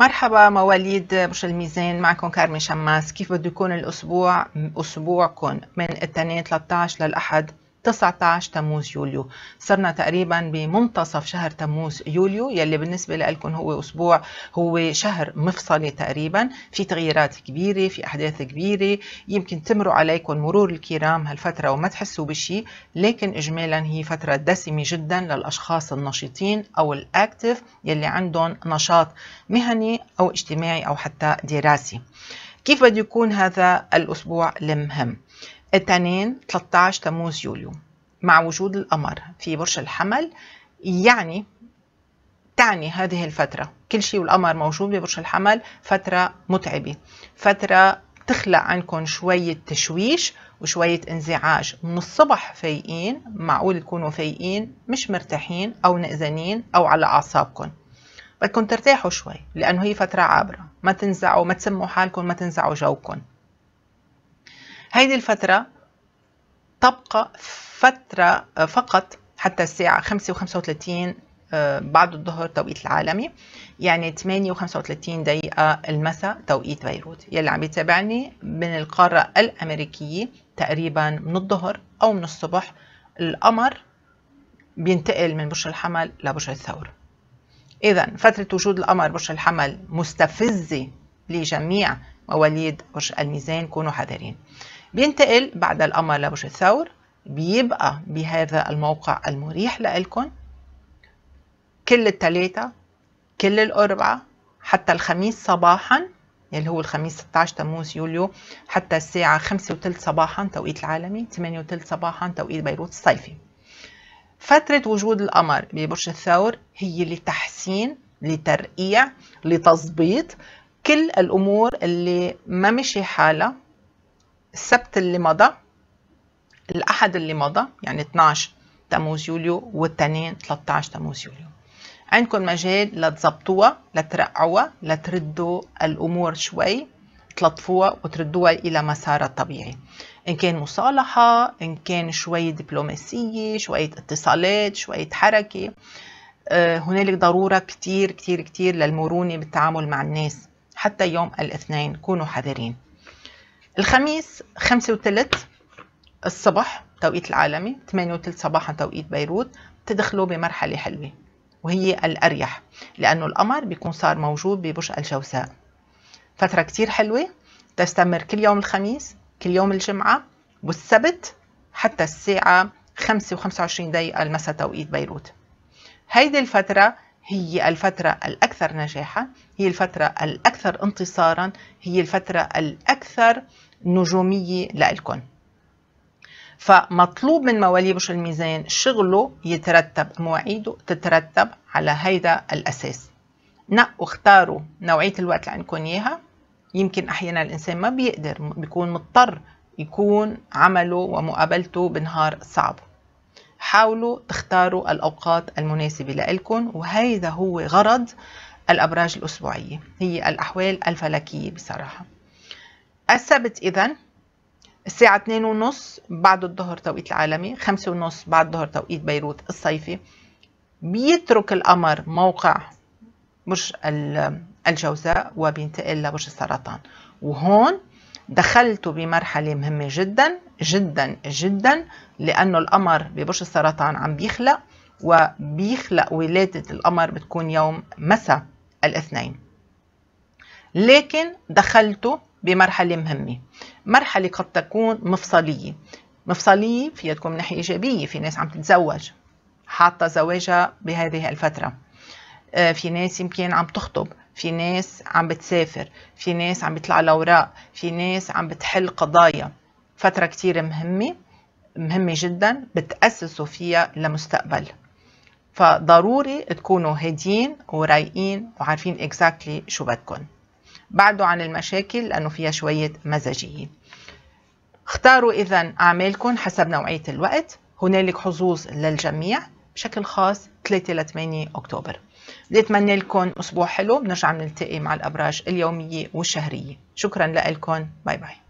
مرحبا مواليد برج الميزان معكم كارمي شماس كيف بده يكون الاسبوع اسبوعكم من الاثنين 13 للاحد 19 تموز يوليو صرنا تقريبا بمنتصف شهر تموز يوليو يلي بالنسبة لكم هو أسبوع هو شهر مفصلي تقريبا في تغييرات كبيرة في أحداث كبيرة يمكن تمروا عليكم مرور الكرام هالفترة وما تحسوا بشي لكن إجمالا هي فترة دسمة جدا للأشخاص النشيطين أو الأكتف يلي عندهم نشاط مهني أو اجتماعي أو حتى دراسي كيف بده يكون هذا الأسبوع المهم الاثنين 13 تموز يوليو مع وجود القمر في برج الحمل يعني تعني هذه الفترة كل شيء والقمر موجود ببرج الحمل فترة متعبة فترة تخلق عندكم شوية تشويش وشوية انزعاج من الصبح فايقين معقول تكونوا فايقين مش مرتاحين أو نأذنين أو على أعصابكم بدكم ترتاحوا شوي لأنه هي فترة عابرة ما تنزعوا ما تسموا حالكم ما تنزعوا جوكم هيدي الفترة تبقى فترة آه، فقط حتى الساعة 5 و 35 بعد الظهر توقيت العالمي يعني 8 و 35 دقيقة المساء توقيت بيروت يلي عم يتابعني من القارة الأمريكية تقريبا من الظهر أو من الصبح القمر بينتقل من برج الحمل لبرج الثور إذا فترة وجود القمر برج الحمل مستفزة لجميع مواليد برج الميزان كونوا حذرين بينتقل بعد القمر لبش الثور بيبقى بهذا الموقع المريح لإلكن كل التلاتة كل الأربعة حتى الخميس صباحا اللي هو الخميس 16 تموز يوليو حتى الساعة 5 وثلث صباحا توقيت العالمي 8 وثلث صباحا توقيت بيروت الصيفي فترة وجود القمر ببرج الثور هي لتحسين لترقيع لتظبيط كل الأمور اللي ما مشي حالها السبت اللي مضى الأحد اللي مضى يعني 12 تموز يوليو والتنين 13 تموز يوليو عندكم مجال لتظبطوها لترقعوها لتردوا الأمور شوي تلطفوها وتردوها إلى مسارها الطبيعي إن كان مصالحة إن كان شوية دبلوماسية شوية اتصالات شوية حركة آه، هنالك ضرورة كتير كتير كتير للمرونة بالتعامل مع الناس حتى يوم الاثنين كونوا حذرين الخميس خمسة وثلث الصبح توقيت العالمي 8 وثلث صباحا توقيت بيروت بتدخلوا بمرحلة حلوة وهي الأريح لأنه القمر بيكون صار موجود ببرج الجوزاء فترة كتير حلوة تستمر كل يوم الخميس كل يوم الجمعة والسبت حتى الساعة 5 و25 دقيقة المساء توقيت بيروت هيدي الفترة هي الفترة الأكثر نجاحا هي الفترة الأكثر انتصارا هي الفترة الأكثر نجومية لإلكن فمطلوب من موالي برج الميزان شغله يترتب مواعيده تترتب على هيدا الأساس نقوا اختاروا نوعية الوقت اللي عندكم إياها يمكن أحيانا الإنسان ما بيقدر بيكون مضطر يكون عمله ومقابلته بنهار صعب حاولوا تختاروا الأوقات المناسبة لإلكم وهذا هو غرض الأبراج الأسبوعية هي الأحوال الفلكية بصراحة السبت إذا الساعة 2 ونص بعد الظهر توقيت العالمي 5 ونص بعد الظهر توقيت بيروت الصيفي بيترك القمر موقع برج الجوزاء وبينتقل لبرج السرطان وهون دخلت بمرحلة مهمة جدا جدا جدا لأنه القمر ببرج السرطان عم بيخلق وبيخلق ولادة القمر بتكون يوم مساء الاثنين لكن دخلت بمرحلة مهمة مرحلة قد تكون مفصلية مفصلية فيها تكون من ناحية إيجابية في ناس عم تتزوج حاطة زواجها بهذه الفترة آه، في ناس يمكن عم تخطب في ناس عم بتسافر في ناس عم بيطلع لوراق في ناس عم بتحل قضايا فترة كتير مهمة مهمة جدا بتأسسوا فيها لمستقبل فضروري تكونوا هادين ورايقين وعارفين اكزاكتلي exactly شو بدكم بعدوا عن المشاكل لأنه فيها شوية مزاجية اختاروا إذا أعمالكم حسب نوعية الوقت هنالك حظوظ للجميع بشكل خاص 3 ل 8 أكتوبر بدي لكم أسبوع حلو بنرجع بنلتقي مع الأبراج اليومية والشهرية شكرا لكم باي باي